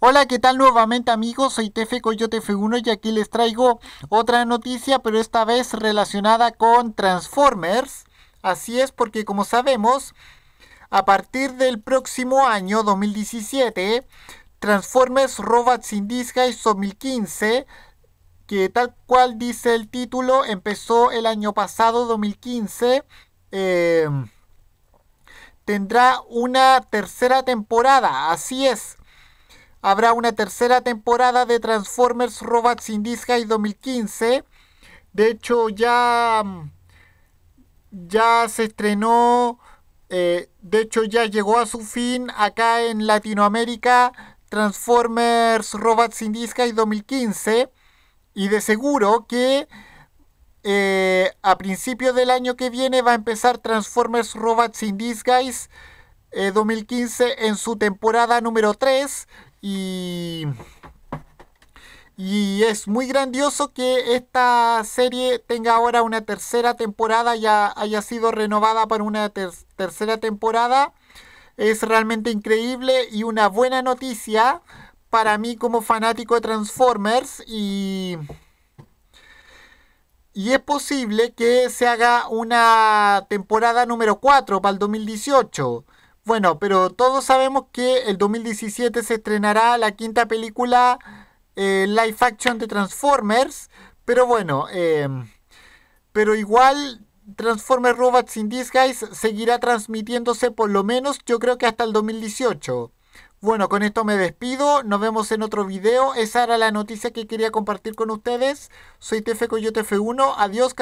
Hola, ¿qué tal nuevamente amigos? Soy Tefe Coyote F1 y aquí les traigo otra noticia, pero esta vez relacionada con Transformers. Así es, porque como sabemos, a partir del próximo año 2017, Transformers Robots in Disguise 2015 que tal cual dice el título, empezó el año pasado, 2015, em, tendrá una tercera temporada, así es. Habrá una tercera temporada de Transformers Robots in Disguise 2015. De hecho, ya, ya se estrenó, eh, de hecho ya llegó a su fin acá en Latinoamérica Transformers Robots in Disguise 2015. Y de seguro que eh, a principios del año que viene va a empezar Transformers Robots in Disguise eh, 2015 en su temporada número 3 y, es muy grandioso que esta serie tenga ahora una tercera temporada, ya haya sido renovada para una tercera temporada. Es realmente increíble y una buena noticia para mí como fanático de Transformers y y es posible que se haga una temporada número 4 para el 2018. Bueno, pero todos sabemos que el 2017 se estrenará la quinta película Life eh, live action de Transformers, pero bueno, em, pero igual Transformers Robots in Disguise seguirá transmitiéndose por lo menos yo creo que hasta el 2018. Bueno, con esto me despido, nos vemos en otro video, esa era la noticia que quería compartir con ustedes, soy TF Coyote F1, adiós.